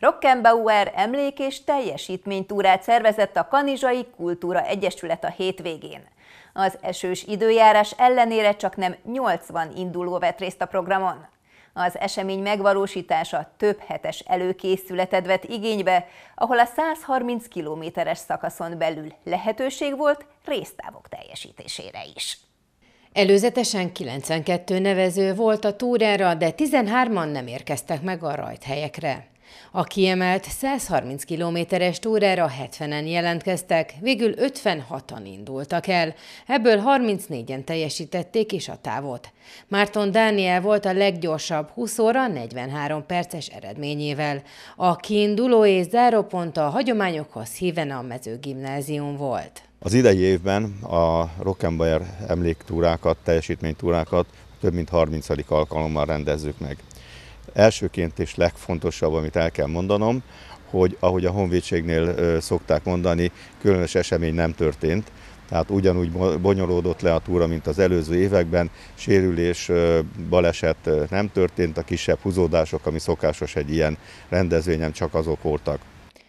Rockenbauer emlék- és teljesítménytúrát szervezett a Kanizsai Kultúra Egyesület a hétvégén. Az esős időjárás ellenére csak nem 80 induló vett részt a programon. Az esemény megvalósítása több hetes előkészületet vett igénybe, ahol a 130 kilométeres szakaszon belül lehetőség volt résztávok teljesítésére is. Előzetesen 92 nevező volt a túrára, de 13-an nem érkeztek meg a rajthelyekre. A kiemelt 130 kilométeres túrára 70-en jelentkeztek, végül 56-an indultak el, ebből 34-en teljesítették is a távot. Márton Dániel volt a leggyorsabb 20 óra 43 perces eredményével. A kiinduló és zárópont a hagyományokhoz híven a mezőgimnázium volt. Az idei évben a Rockember emléktúrákat, teljesítménytúrákat több mint 30. alkalommal rendezzük meg. Elsőként és legfontosabb, amit el kell mondanom, hogy ahogy a honvédségnél szokták mondani, különös esemény nem történt, tehát ugyanúgy bonyolódott le a túra, mint az előző években, sérülés, baleset nem történt, a kisebb húzódások, ami szokásos egy ilyen rendezvényen, csak azok voltak.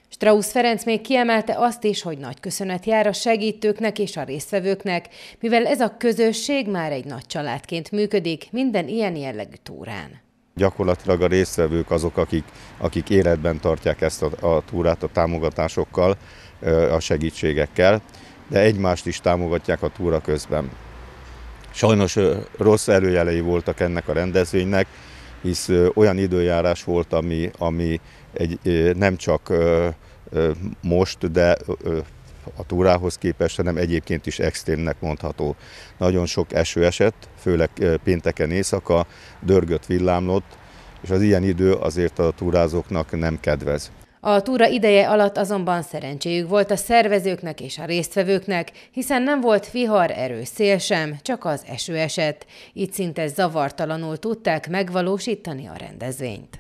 Strauss Ferenc még kiemelte azt is, hogy nagy köszönet jár a segítőknek és a résztvevőknek, mivel ez a közösség már egy nagy családként működik minden ilyen jellegű túrán gyakorlatilag a résztvevők azok, akik, akik életben tartják ezt a, a túrát a támogatásokkal, a segítségekkel, de egymást is támogatják a túra közben. Sajnos rossz előjelei voltak ennek a rendezvénynek, hisz olyan időjárás volt, ami, ami egy, nem csak most, de a túrához képest, hanem egyébként is extrémnek mondható. Nagyon sok eső esett, főleg pénteken éjszaka, dörgött villámlott, és az ilyen idő azért a túrázóknak nem kedvez. A túra ideje alatt azonban szerencséjük volt a szervezőknek és a résztvevőknek, hiszen nem volt vihar, erő, szél sem, csak az eső esett. Így szinte zavartalanul tudták megvalósítani a rendezvényt.